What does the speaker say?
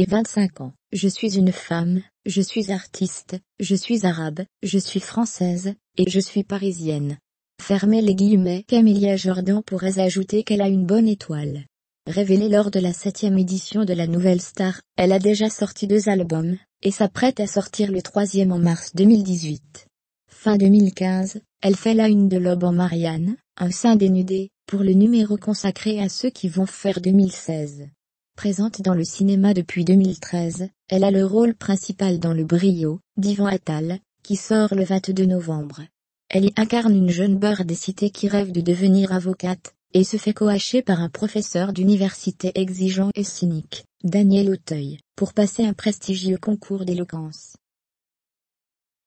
et 25 ans. Je suis une femme, je suis artiste, je suis arabe, je suis française, et je suis parisienne. Fermez les guillemets. Camélia Jordan pourrait ajouter qu'elle a une bonne étoile. Révélée lors de la septième édition de la Nouvelle Star, elle a déjà sorti deux albums, et s'apprête à sortir le troisième en mars 2018. Fin 2015, elle fait la une de l'aube en Marianne, un sein dénudé, pour le numéro consacré à ceux qui vont faire 2016. Présente dans le cinéma depuis 2013, elle a le rôle principal dans Le Brio, d'Ivan Attal, qui sort le 22 novembre. Elle y incarne une jeune beurre des cités qui rêve de devenir avocate, et se fait coacher par un professeur d'université exigeant et cynique, Daniel Auteuil, pour passer un prestigieux concours d'éloquence.